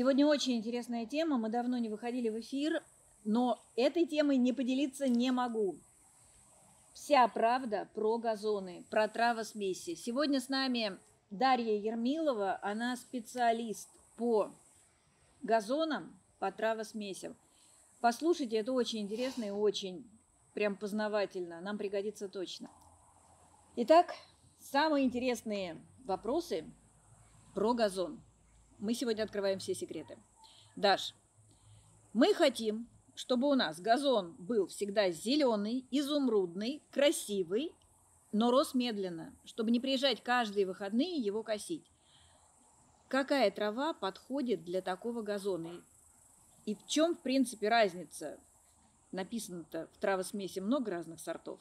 Сегодня очень интересная тема, мы давно не выходили в эфир, но этой темой не поделиться не могу. Вся правда про газоны, про травосмеси. Сегодня с нами Дарья Ермилова, она специалист по газонам, по травосмесям. Послушайте, это очень интересно и очень прям познавательно, нам пригодится точно. Итак, самые интересные вопросы про газон – мы сегодня открываем все секреты. Даш, мы хотим, чтобы у нас газон был всегда зеленый, изумрудный, красивый, но рос медленно, чтобы не приезжать каждые выходные его косить. Какая трава подходит для такого газона? И в чем, в принципе, разница? Написано-то в травосмеси много разных сортов.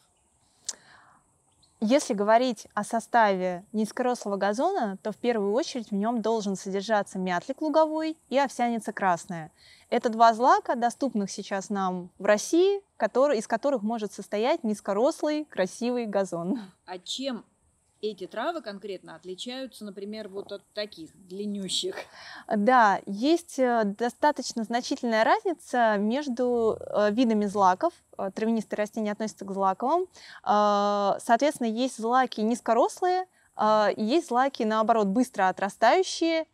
Если говорить о составе низкорослого газона, то в первую очередь в нем должен содержаться мятлик луговой и овсяница красная. Это два злака, доступных сейчас нам в России, который, из которых может состоять низкорослый красивый газон. А чем эти травы конкретно отличаются, например, вот от таких длиннющих? Да, есть э, достаточно значительная разница между э, видами злаков. Э, травянистые растения относятся к злаковым. Соответственно, есть злаки низкорослые, есть злаки, наоборот, быстро отрастающие.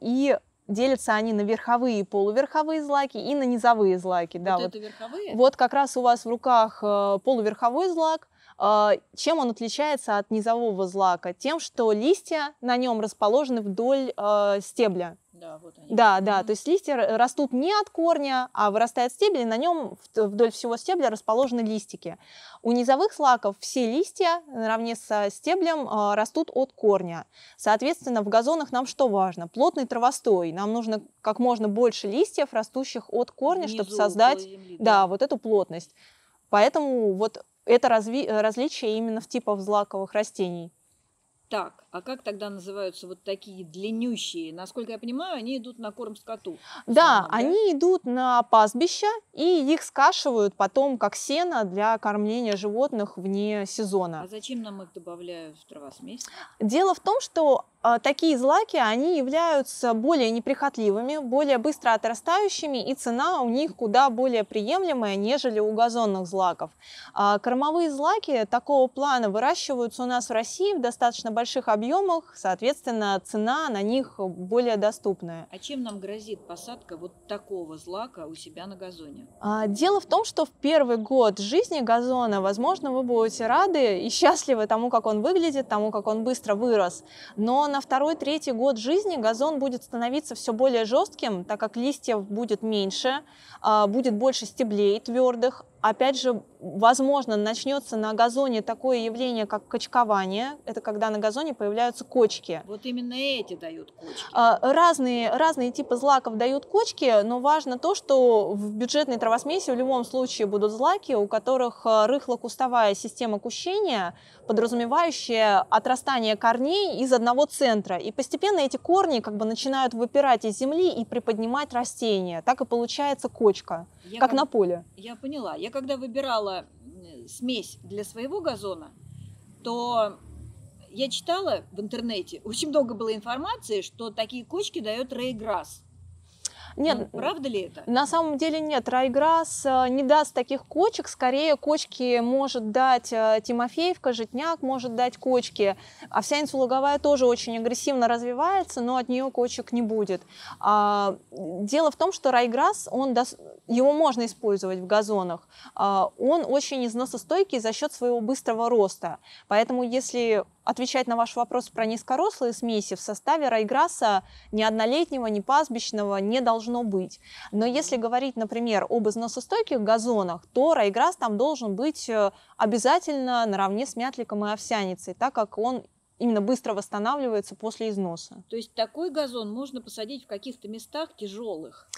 И делятся они на верховые и полуверховые злаки и на низовые злаки. Вот да, вот, вот. верховые? Вот как раз у вас в руках полуверховой злак, а, чем он отличается от низового злака? Тем, что листья на нем расположены вдоль а, стебля. Да, вот они. да, да, то есть листья растут не от корня, а вырастает стебель, и на нем вдоль всего стебля расположены листики. У низовых злаков все листья наравне со стеблем а, растут от корня. Соответственно, в газонах нам что важно? Плотный травостой. Нам нужно как можно больше листьев, растущих от корня, Внизу, чтобы создать земли, да. да, вот эту плотность. Поэтому вот это разви- э, различие именно в типах злаковых растений. Так, а как тогда называются вот такие длиннющие? Насколько я понимаю, они идут на корм скоту. Да, основном, да? они идут на пастбища и их скашивают потом как сено для кормления животных вне сезона. А зачем нам их добавляют в травосмесь? Дело в том, что а, такие злаки, они являются более неприхотливыми, более быстро отрастающими, и цена у них куда более приемлемая, нежели у газонных злаков. А кормовые злаки такого плана выращиваются у нас в России в достаточно больших объемах, объемах, соответственно, цена на них более доступная. А чем нам грозит посадка вот такого злака у себя на газоне? А, дело в том, что в первый год жизни газона, возможно, вы будете рады и счастливы тому, как он выглядит, тому, как он быстро вырос. Но на второй-третий год жизни газон будет становиться все более жестким, так как листьев будет меньше, а, будет больше стеблей твердых, Опять же, возможно, начнется на газоне такое явление, как кочкование. Это когда на газоне появляются кочки. Вот именно эти дают кочки. А, разные, разные типы злаков дают кочки, но важно то, что в бюджетной травосмеси в любом случае будут злаки, у которых а, рыхло-кустовая система кущения, подразумевающая отрастание корней из одного центра. И постепенно эти корни как бы начинают выпирать из земли и приподнимать растения. Так и получается кочка. Я как, как на поле. Я поняла. Я когда выбирала смесь для своего газона, то я читала в интернете, очень много было информации, что такие кочки дает Рейграсс. Нет, ну, правда ли это? На самом деле нет. Райграсс э, не даст таких кочек. Скорее, кочки может дать э, Тимофеевка, Житняк может дать кочки. Овсяница а луговая тоже очень агрессивно развивается, но от нее кочек не будет. А, дело в том, что райграсс, он даст, его можно использовать в газонах. А, он очень износостойкий за счет своего быстрого роста. Поэтому если отвечать на ваш вопрос про низкорослые смеси, в составе райграсса ни однолетнего, ни пастбищного не должно быть. Но если говорить, например, об износостойких газонах, то райграсс там должен быть э, обязательно наравне с мятликом и овсяницей, так как он именно быстро восстанавливается после износа. То есть такой газон можно посадить в каких-то местах тяжелых?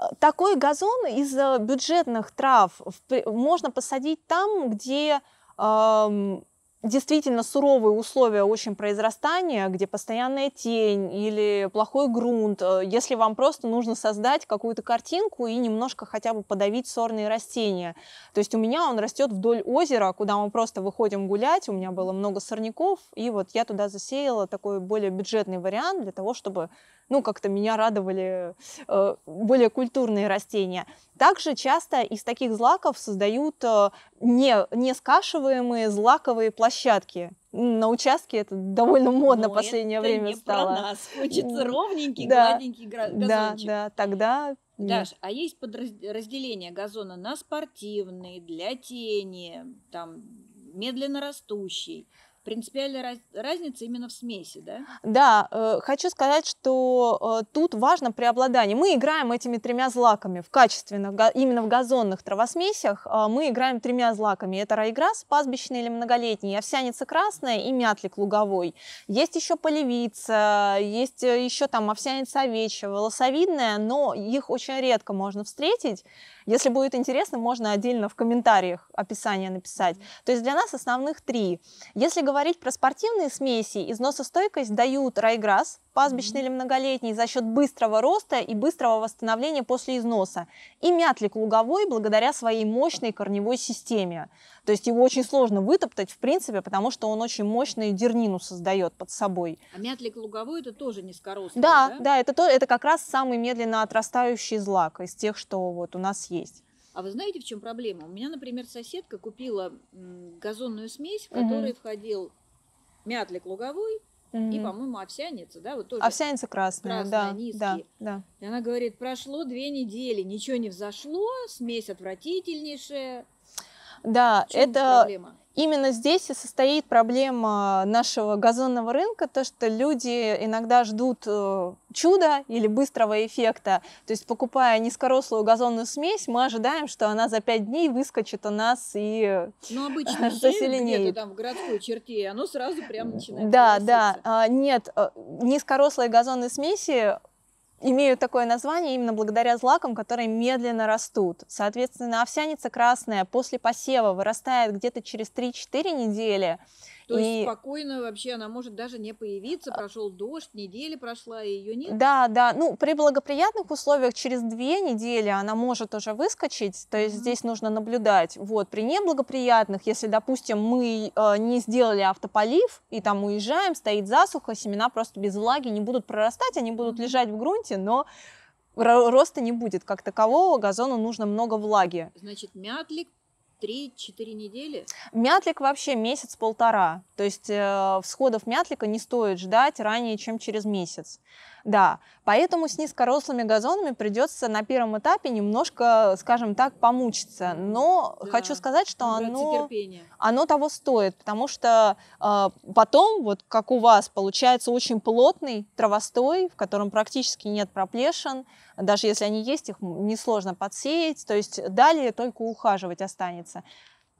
Э, такой газон из э, бюджетных трав можно посадить там, где эм, действительно суровые условия очень произрастания, где постоянная тень или плохой грунт, э, если вам просто нужно создать какую-то картинку и немножко хотя бы подавить сорные растения. То есть у меня он растет вдоль озера, куда мы просто выходим гулять, у меня было много сорняков, и вот я туда засеяла такой более бюджетный вариант для того, чтобы ну, как-то меня радовали э, более культурные растения. Также часто из таких злаков создают э, не, не скашиваемые злаковые пластины, площадке На участке это довольно модно Но последнее это время не стало. Про нас. Хочется ровненький, да, гладенький газончик. Да, да, тогда. Даш, а есть подразделение газона на спортивный, для тени, там медленно растущий принципиальная разница именно в смеси, да? Да, э, хочу сказать, что э, тут важно преобладание. Мы играем этими тремя злаками в качественных, именно в газонных травосмесях а мы играем тремя злаками. Это райграс пастбищный или многолетний, овсяница красная и мятлик луговой. Есть еще полевица, есть э, еще там овсяница овечья, волосовидная, но их очень редко можно встретить. Если будет интересно, можно отдельно в комментариях описание написать. То есть для нас основных три. Если говорить про спортивные смеси, износостойкость дают райграсс, пастбищный или многолетний, за счет быстрого роста и быстрого восстановления после износа. И мятлик луговой благодаря своей мощной корневой системе. То есть его очень сложно вытоптать, в принципе, потому что он очень мощную дернину создает под собой. А мятлик луговой это тоже низкорослый, да? Да, да это, то, это как раз самый медленно отрастающий злак из тех, что вот у нас есть есть. А вы знаете, в чем проблема? У меня, например, соседка купила газонную смесь, в которой угу. входил мятлик луговой, Mm-hmm. И, по-моему, овсяница, да, вот тоже. Овсяница красная, красная да, низкие. да, да. И она говорит, прошло две недели, ничего не взошло, смесь отвратительнейшая. Да, это проблема? Именно здесь и состоит проблема нашего газонного рынка, то, что люди иногда ждут э, чуда или быстрого эффекта. То есть, покупая низкорослую газонную смесь, мы ожидаем, что она за пять дней выскочит у нас и Ну, обычно где-то там в городской черте, оно сразу прям начинает Да, да. А, нет, э, низкорослые газонные смеси имеют такое название именно благодаря злакам, которые медленно растут. Соответственно, овсяница красная после посева вырастает где-то через 3-4 недели, то и... есть спокойно вообще она может даже не появиться, а прошел дождь, неделя прошла, и ее нет? Да, да, ну при благоприятных условиях через две недели она может уже выскочить, то есть mm-hmm. здесь нужно наблюдать. Вот, при неблагоприятных, если, допустим, мы э, не сделали автополив, и там уезжаем, стоит засуха, семена просто без влаги не будут прорастать, они будут mm-hmm. лежать в грунте, но роста не будет как такового, газону нужно много влаги. Значит, мятлик 3-4 недели? Мятлик вообще месяц-полтора. То есть э, всходов мятлика не стоит ждать ранее, чем через месяц. Да, поэтому с низкорослыми газонами придется на первом этапе немножко, скажем так, помучиться. Но да. хочу сказать, что оно, оно того стоит, потому что э, потом, вот как у вас, получается очень плотный травостой, в котором практически нет проплешин, даже если они есть, их несложно подсеять, то есть далее только ухаживать останется.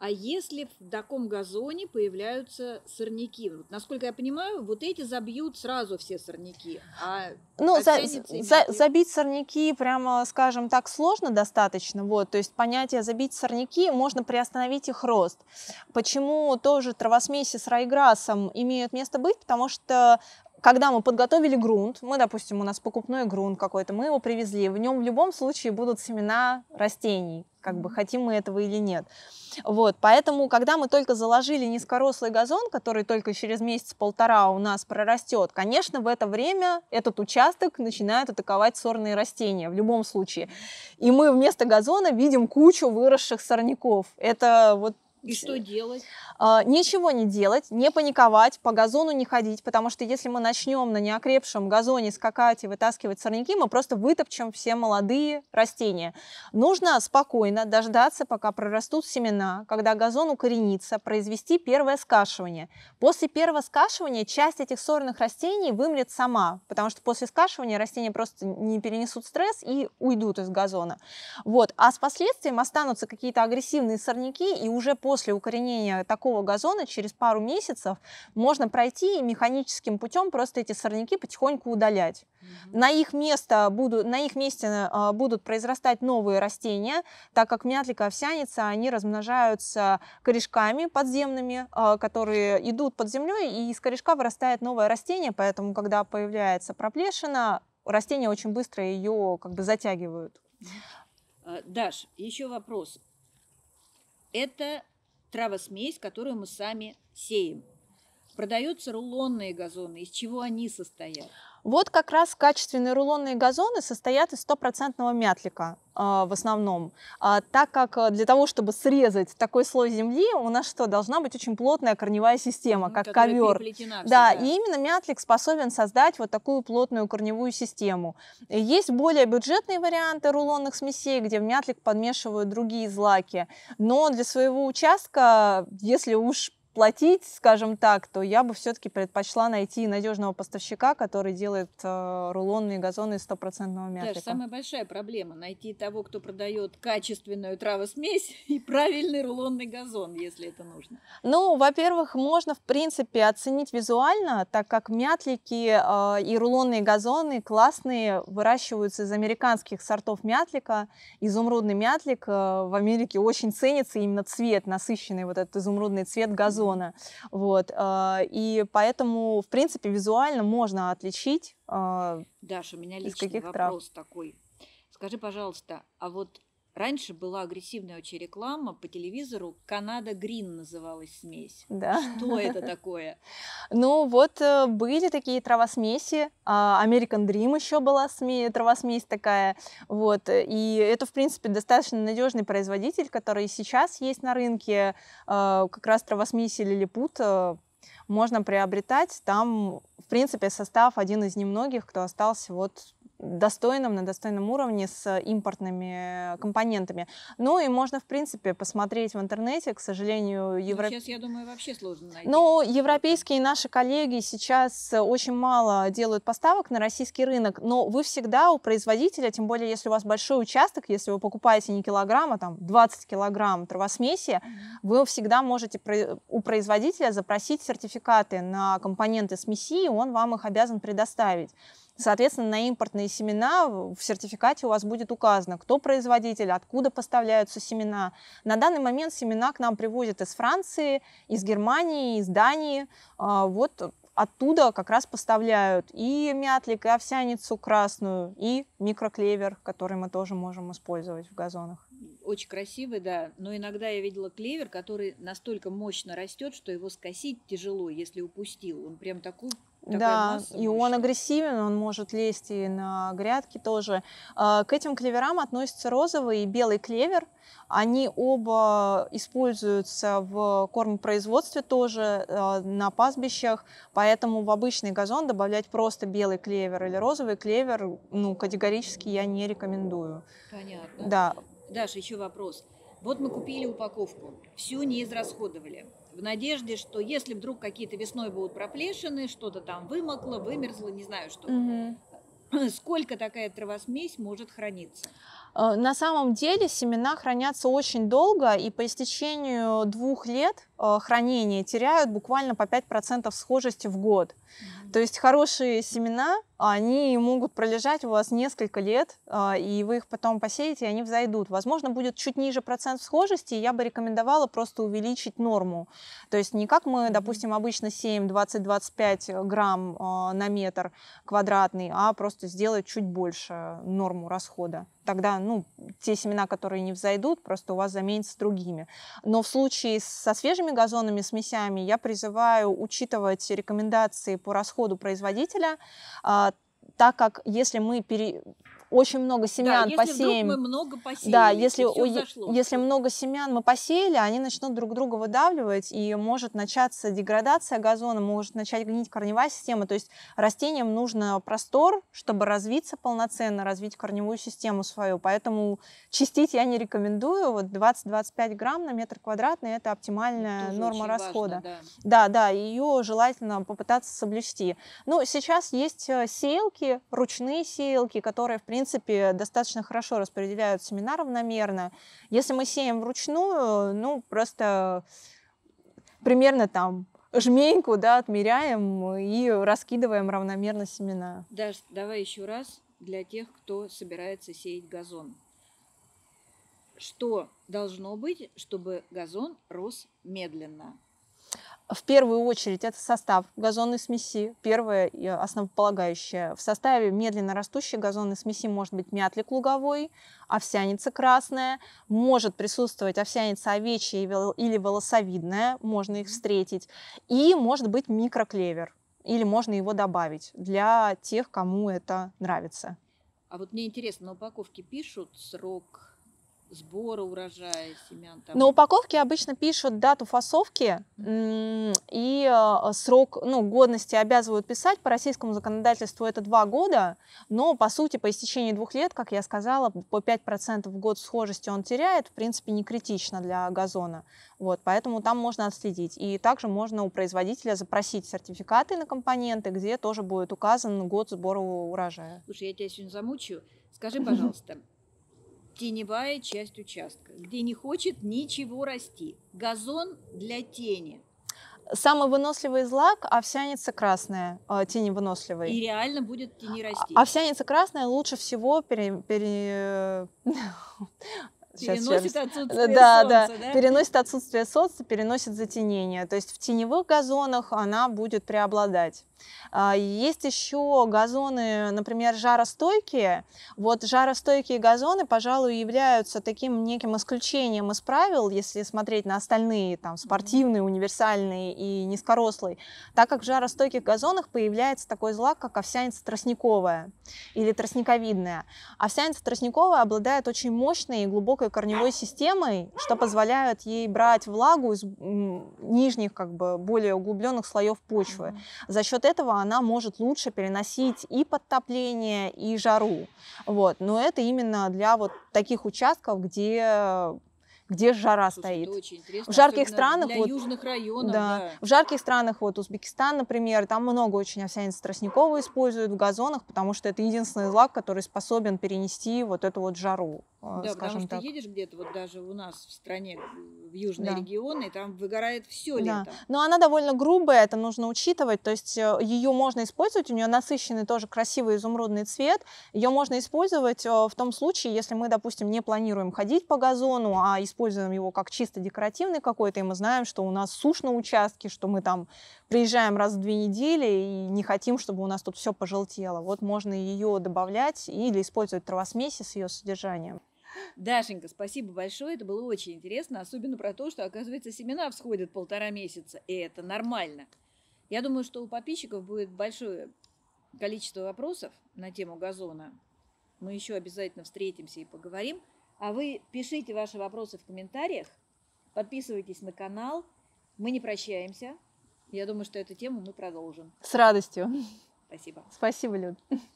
А если в таком газоне появляются сорняки? Вот, насколько я понимаю, вот эти забьют сразу все сорняки. А ну, за, за, забить сорняки, прямо скажем так, сложно достаточно. Вот, то есть понятие забить сорняки можно приостановить их рост. Почему тоже травосмеси с райграссом имеют место быть? Потому что когда мы подготовили грунт, мы, допустим, у нас покупной грунт какой-то, мы его привезли, в нем в любом случае будут семена растений, как бы хотим мы этого или нет. Вот, поэтому, когда мы только заложили низкорослый газон, который только через месяц-полтора у нас прорастет, конечно, в это время этот участок начинает атаковать сорные растения в любом случае. И мы вместо газона видим кучу выросших сорняков. Это вот и что делать? А, ничего не делать, не паниковать, по газону не ходить, потому что если мы начнем на неокрепшем газоне скакать и вытаскивать сорняки, мы просто вытопчем все молодые растения. Нужно спокойно дождаться, пока прорастут семена, когда газон укоренится, произвести первое скашивание. После первого скашивания часть этих сорных растений вымрет сама, потому что после скашивания растения просто не перенесут стресс и уйдут из газона. Вот. А с последствием останутся какие-то агрессивные сорняки, и уже по после укоренения такого газона через пару месяцев можно пройти и механическим путем просто эти сорняки потихоньку удалять. mm На, их место будут на их месте а, будут произрастать новые растения, так как мятлика овсяница, они размножаются корешками подземными, а, которые идут под землей, и из корешка вырастает новое растение, поэтому, когда появляется проплешина, растения очень быстро ее как бы затягивают. А, Даш, еще вопрос. Это травосмесь, которую мы сами сеем. Продаются рулонные газоны. Из чего они состоят? Вот как раз качественные рулонные газоны состоят из стопроцентного мятлика э, в основном, а, так как э, для того, чтобы срезать такой слой земли, у нас что, должна быть очень плотная корневая система, как ковер. Да, и именно мятлик способен создать вот такую плотную корневую систему. Есть более бюджетные варианты рулонных смесей, где в мятлик подмешивают другие злаки, но для своего участка, если уж платить, скажем так, то я бы все-таки предпочла найти надежного поставщика, который делает э, рулонные газоны из стопроцентного мята. Да, самая большая проблема найти того, кто продает качественную травосмесь и правильный рулонный газон, если это нужно. Ну, во-первых, можно в принципе оценить визуально, так как мятлики э, и рулонные газоны классные выращиваются из американских сортов мятлика. Изумрудный мятлик э, в Америке очень ценится именно цвет, насыщенный вот этот изумрудный цвет газона зона. Вот. А, и поэтому, в принципе, визуально можно отличить. А, Даша, у меня личный вопрос трав. такой. Скажи, пожалуйста, а вот Раньше была агрессивная очень реклама по телевизору. Канада Грин называлась смесь. Да. Что это такое? Ну вот э, были такие травосмеси. American а, Dream еще была смесь, травосмесь такая. Вот. И это, в принципе, достаточно надежный производитель, который сейчас есть на рынке. А, как раз травосмеси Лилипут э, можно приобретать. Там, в принципе, состав один из немногих, кто остался вот достойном, на достойном уровне с импортными компонентами. Ну и можно, в принципе, посмотреть в интернете, к сожалению, ну, евро... сейчас, я думаю, вообще сложно найти. Ну европейские наши коллеги сейчас очень мало делают поставок на российский рынок, но вы всегда у производителя, тем более, если у вас большой участок, если вы покупаете не килограмм, а там 20 килограмм травосмеси, вы всегда можете у производителя запросить сертификаты на компоненты смеси, и он вам их обязан предоставить. Соответственно, на импортные семена в сертификате у вас будет указано, кто производитель, откуда поставляются семена. На данный момент семена к нам привозят из Франции, из Германии, из Дании. А, вот оттуда как раз поставляют и мятлик, и овсяницу красную, и микроклевер, который мы тоже можем использовать в газонах. Очень красивый, да. Но иногда я видела клевер, который настолько мощно растет, что его скосить тяжело, если упустил. Он прям такую да, и он агрессивен, он может лезть и на грядки тоже. А, к этим клеверам относятся розовый и белый клевер. Они оба используются в кормопроизводстве тоже, а, на пастбищах, поэтому в обычный газон добавлять просто белый клевер или розовый клевер ну, категорически я не рекомендую. Понятно. Да. Даша, еще вопрос. Вот мы купили упаковку, всю не израсходовали в надежде, что если вдруг какие-то весной будут проплешины, что-то там вымокло, вымерзло, не знаю что. Угу. Сколько такая травосмесь может храниться? Э, на самом деле семена хранятся очень долго, и по истечению двух лет Э, хранения теряют буквально по 5% схожести в год. Mm-hmm. То есть хорошие семена, они могут пролежать у вас несколько лет, э, и вы их потом посеете, и они взойдут. Возможно, будет чуть ниже процент схожести, и я бы рекомендовала просто увеличить норму. То есть не как мы, допустим, обычно сеем 20-25 грамм э, на метр квадратный, а просто сделать чуть больше норму расхода. Тогда ну, те семена, которые не взойдут, просто у вас заменятся другими. Но в случае со свежими сухими газонными смесями я призываю учитывать рекомендации по расходу производителя, а, так как если мы пере очень много семян да, посеем. Вдруг мы много посеяли, да, если, у, если много семян мы посеяли, они начнут друг друга выдавливать, и может начаться деградация газона, может начать гнить корневая система. То есть растениям нужно простор, чтобы развиться полноценно, развить корневую систему свою. Поэтому чистить я не рекомендую. Вот 20-25 грамм на метр квадратный это оптимальная это норма расхода. Важно, да. да, да, ее желательно попытаться соблюсти. Ну, сейчас есть э, сеялки, ручные сеялки, которые, в принципе, принципе, достаточно хорошо распределяют семена равномерно. Если мы сеем вручную, ну, просто примерно там жменьку, да, отмеряем и раскидываем равномерно семена. Даш, давай еще раз для тех, кто собирается сеять газон. Что должно быть, чтобы газон рос медленно? В первую очередь это состав газонной смеси, первое основополагающее. В составе медленно растущей газонной смеси может быть мятлик луговой, овсяница красная, может присутствовать овсяница овечья или волосовидная, можно их встретить, и может быть микроклевер, или можно его добавить для тех, кому это нравится. А вот мне интересно, на упаковке пишут срок сбора урожая семян. Там. На упаковке обычно пишут дату фасовки и э, срок ну, годности обязывают писать. По российскому законодательству это два года, но по сути по истечении двух лет, как я сказала, по 5% в год схожести он теряет, в принципе, не критично для газона. Вот, поэтому там можно отследить. И также можно у производителя запросить сертификаты на компоненты, где тоже будет указан год сбора урожая. Слушай, я тебя сегодня замучу. Скажи, пожалуйста, теневая часть участка, где не хочет ничего расти. Газон для тени. Самый выносливый злак – овсяница красная, э, теневыносливый. И реально будет тени а, расти. Овсяница красная лучше всего пере, пере, переносит сейчас... отсутствие э, да, солнца, да, да, переносит отсутствие солнца, переносит затенение. То есть в теневых газонах она будет преобладать. А, есть еще газоны, например, жаростойкие. Вот жаростойкие газоны, пожалуй, являются таким неким исключением из правил, если смотреть на остальные, там, спортивные, универсальные и низкорослые, так как в жаростойких газонах появляется такой злак, как овсяница тростниковая или тростниковидная. Овсяница тростниковая обладает очень мощной и глубокой высокой корневой системой, что позволяет ей брать влагу из нижних, как бы более углубленных слоев почвы. За счет этого она может лучше переносить и подтопление, и жару. Вот. Но это именно для вот таких участков, где где жара Слушай, стоит. Очень в жарких странах вот южных районов. Да, да. В жарких странах вот Узбекистан, например, там много очень овсяницы тростниковой используют в газонах, потому что это единственный злак, который способен перенести вот эту вот жару. Э, да, потому что так. едешь где-то, вот даже у нас в стране, в южные да. регионы, и там выгорает все да. лето. Но она довольно грубая, это нужно учитывать, то есть э, ее можно использовать, у нее насыщенный тоже красивый изумрудный цвет, ее можно использовать э, в том случае, если мы, допустим, не планируем ходить по газону, а используем его как чисто декоративный какой-то, и мы знаем, что у нас сушь на участке, что мы там приезжаем раз в две недели и не хотим, чтобы у нас тут все пожелтело. Вот можно ее добавлять или использовать травосмеси с ее содержанием. Дашенька, спасибо большое, это было очень интересно, особенно про то, что, оказывается, семена всходят полтора месяца, и это нормально. Я думаю, что у подписчиков будет большое количество вопросов на тему газона. Мы еще обязательно встретимся и поговорим. А вы пишите ваши вопросы в комментариях, подписывайтесь на канал. Мы не прощаемся. Я думаю, что эту тему мы продолжим. С радостью. Спасибо. Спасибо, Люд.